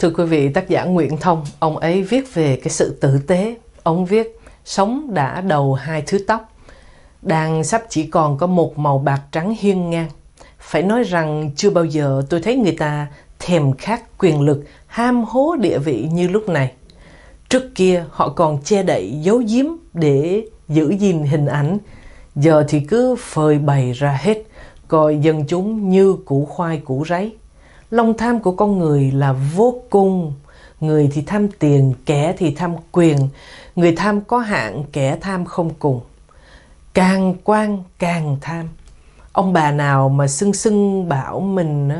Thưa quý vị, tác giả Nguyễn Thông, ông ấy viết về cái sự tử tế. Ông viết, sống đã đầu hai thứ tóc, đang sắp chỉ còn có một màu bạc trắng hiên ngang. Phải nói rằng chưa bao giờ tôi thấy người ta thèm khát quyền lực, ham hố địa vị như lúc này. Trước kia họ còn che đậy giấu giếm để giữ gìn hình ảnh, giờ thì cứ phơi bày ra hết, coi dân chúng như củ khoai củ ráy lòng tham của con người là vô cùng người thì tham tiền kẻ thì tham quyền người tham có hạn kẻ tham không cùng càng quan càng tham ông bà nào mà sưng sưng bảo mình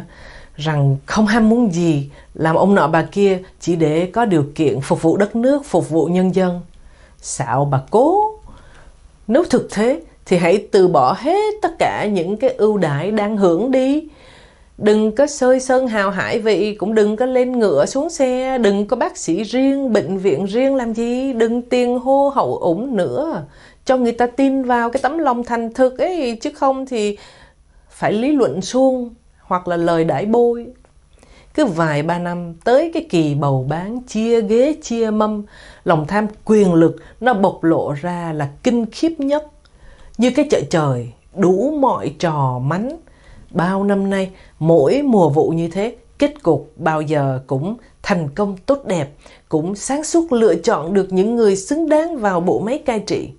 rằng không ham muốn gì làm ông nọ bà kia chỉ để có điều kiện phục vụ đất nước phục vụ nhân dân xạo bà cố nếu thực thế thì hãy từ bỏ hết tất cả những cái ưu đãi đang hưởng đi đừng có sơi sơn hào hải vị cũng đừng có lên ngựa xuống xe đừng có bác sĩ riêng bệnh viện riêng làm gì đừng tiền hô hậu ủng nữa cho người ta tin vào cái tấm lòng thành thực ấy chứ không thì phải lý luận suông hoặc là lời đãi bôi cứ vài ba năm tới cái kỳ bầu bán chia ghế chia mâm lòng tham quyền lực nó bộc lộ ra là kinh khiếp nhất như cái chợ trời đủ mọi trò mánh bao năm nay mỗi mùa vụ như thế kết cục bao giờ cũng thành công tốt đẹp cũng sáng suốt lựa chọn được những người xứng đáng vào bộ máy cai trị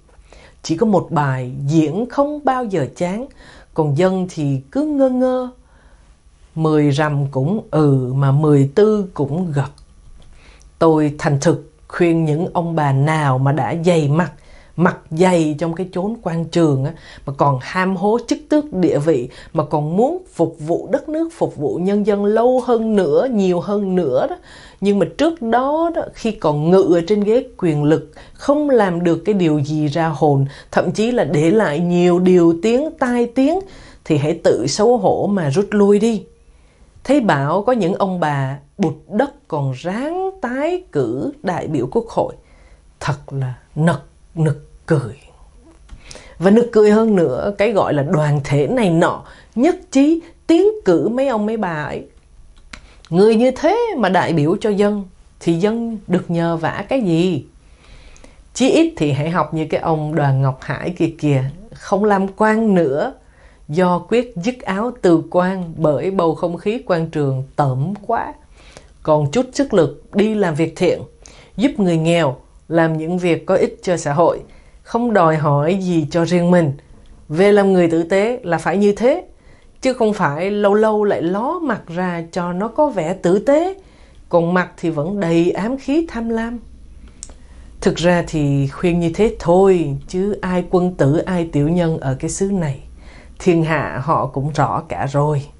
chỉ có một bài diễn không bao giờ chán còn dân thì cứ ngơ ngơ mười rằm cũng ừ mà mười tư cũng gật tôi thành thực khuyên những ông bà nào mà đã dày mặt mặt dày trong cái chốn quan trường á, mà còn ham hố chức tước địa vị mà còn muốn phục vụ đất nước phục vụ nhân dân lâu hơn nữa nhiều hơn nữa đó nhưng mà trước đó, đó khi còn ngự ở trên ghế quyền lực không làm được cái điều gì ra hồn thậm chí là để lại nhiều điều tiếng tai tiếng thì hãy tự xấu hổ mà rút lui đi thấy bảo có những ông bà bụt đất còn ráng tái cử đại biểu quốc hội thật là nực nực cười và nực cười hơn nữa cái gọi là đoàn thể này nọ nhất trí tiến cử mấy ông mấy bà ấy người như thế mà đại biểu cho dân thì dân được nhờ vả cái gì chí ít thì hãy học như cái ông đoàn ngọc hải kia kìa không làm quan nữa do quyết dứt áo từ quan bởi bầu không khí quan trường tởm quá còn chút sức lực đi làm việc thiện giúp người nghèo làm những việc có ích cho xã hội, không đòi hỏi gì cho riêng mình. Về làm người tử tế là phải như thế, chứ không phải lâu lâu lại ló mặt ra cho nó có vẻ tử tế, còn mặt thì vẫn đầy ám khí tham lam. Thực ra thì khuyên như thế thôi, chứ ai quân tử ai tiểu nhân ở cái xứ này, thiên hạ họ cũng rõ cả rồi.